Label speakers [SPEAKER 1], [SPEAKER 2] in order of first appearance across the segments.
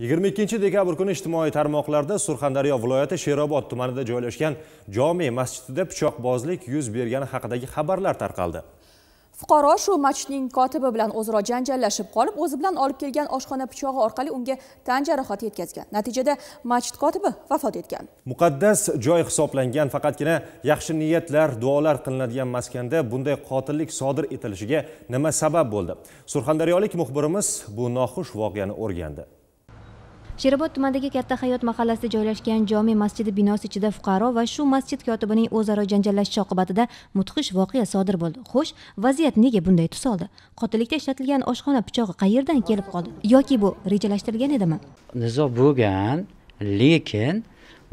[SPEAKER 1] 22 dekabr kuni ijtimoiy tarmoqlarda surxondaryo viloyati sherobod tumanida joylashgan jome masjidida pichoqbozlik yuz bergani haqidagi xabarlar tarqaldi
[SPEAKER 2] fuqaro shu masjidning kotibi bilan o'zaro janjallashib qolib o'zi bilan olib kelgan oshxona pichog'i orqali unga tan jarohati yetkazgan natijada masjid kotibi vafot etgan
[SPEAKER 1] muqaddas joy hisoblangan faqatgina yaxshi niyatlar duolar qilinadigan maskanda bunday qotillik sodir etilishiga nima sabab bo'ldi surxondaryolik muxbirimiz bu noxush voqeani o'rgandi
[SPEAKER 2] sherobod tumanidagi katta hayot mahallasida joylashgan jome masjidi binosi ichida fuqaro va shu masjid kotibining o'zaro janjallashishi oqibatida mudhish voqea sodir bo'ldi xo'sh vaziyat nega bunday tus oldi qotillikda ishlatilgan oshxona pichog'i qayerdan kelib qoldi yoki bu rejalashtirilgan
[SPEAKER 3] edimi nizo bo'lgan lekin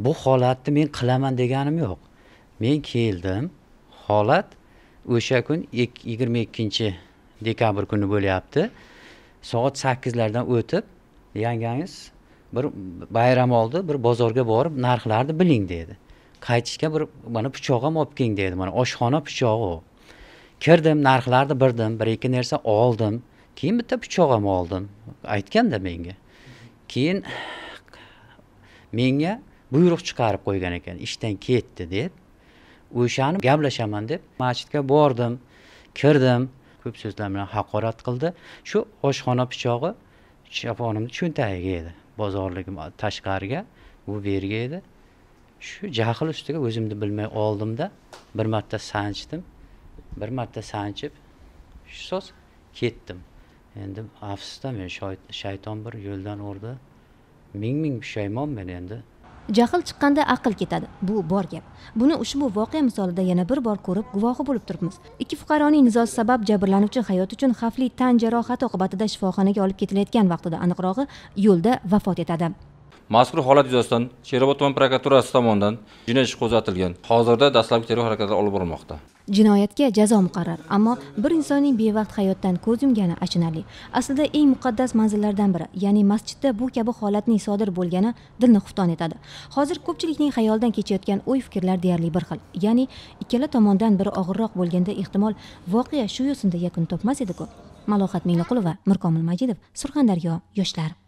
[SPEAKER 3] bu holatni men qilaman deganim yo'q men keldim holat o'sha kun yigirma ikkinchi dekabr kuni bo'lyapti soat sakkizlardan o'tib yangangiz bir bayram oldi bir bozorga borib narxlarni biling dedi qaytishga bir mana pichoq ham olib keling dedi mana oshxona pichog'i u kirdim narxlarni birdim bir ikki narsa oldim keyin bitta pichoq ham oldim aytganda menga keyin menga buyruq chiqarib qo'ygan ekan ishdan ketdi deb o'shani gaplashaman deb masjidga bordim kirdim ko'p so'zlar bilan haqorat qildi shu oshxona pichog'i choponimni cho'ntagiga edi bozorligim tashqariga u berga edi shu jahl ustiga o'zimni bilmay oldimda bir marta sanchdim bir marta sanchib shu so'z ketdim endi afsusda men shayton bir yo'ldan urdi ming ming pushaymon men endi
[SPEAKER 2] jahl chiqqanda aql ketadi bu bor gap buni ushbu voqea misolida yana bir bor ko'rib guvohi bo'lib turibmiz ikki fuqaroning nizosi sabab jabrlanuvchi hayot uchun xavfli tan jarohati oqibatida shifoxonaga olib ketilayotgan vaqtida aniqrog'i yo'lda vafot etadi
[SPEAKER 1] mazkur holat yuzasidan sherobod tuman prokuraturasi tomonidan jinoyat ishi qo'zg'atilgan hozirda dastlabki tergov harakatlari olib borilmoqda
[SPEAKER 2] jinoyatga jazo muqarrar ammo bir insonning bevaqt hayotdan ko'z yumgani achinarli aslida eng muqaddas manzillardan biri ya'ni masjidda bu kabi holatning sodir bo'lgani dilni xufton etadi hozir ko'pchilikning xayolidan kechayotgan o'y fikrlar deyarli bir xil ya'ni ikkala tomondan biri og'irroq bo'lganda ehtimol voqea shu yo'sinda yakun topmas edi-ku malohat mingliqulova mirkomil majidov surxondaryo yoshlar